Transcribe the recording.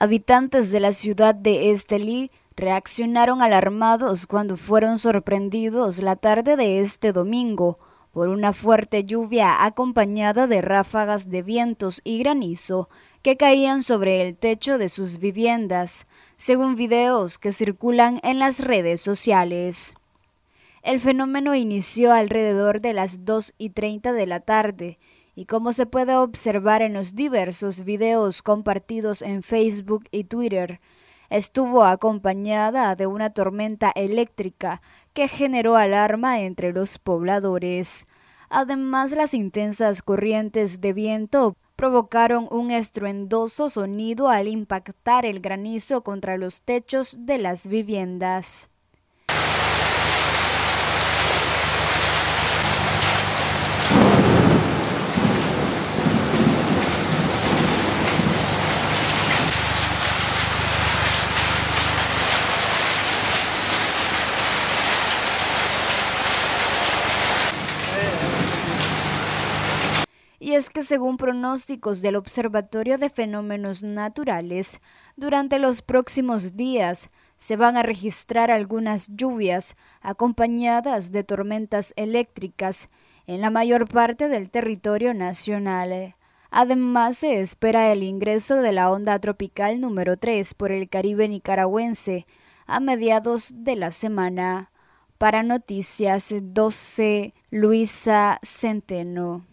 habitantes de la ciudad de Estelí reaccionaron alarmados cuando fueron sorprendidos la tarde de este domingo por una fuerte lluvia acompañada de ráfagas de vientos y granizo que caían sobre el techo de sus viviendas, según videos que circulan en las redes sociales. El fenómeno inició alrededor de las 2 y 30 de la tarde y como se puede observar en los diversos videos compartidos en Facebook y Twitter, estuvo acompañada de una tormenta eléctrica que generó alarma entre los pobladores. Además, las intensas corrientes de viento provocaron un estruendoso sonido al impactar el granizo contra los techos de las viviendas. y es que según pronósticos del Observatorio de Fenómenos Naturales, durante los próximos días se van a registrar algunas lluvias acompañadas de tormentas eléctricas en la mayor parte del territorio nacional. Además, se espera el ingreso de la onda tropical número 3 por el Caribe nicaragüense a mediados de la semana. Para Noticias 12, Luisa Centeno.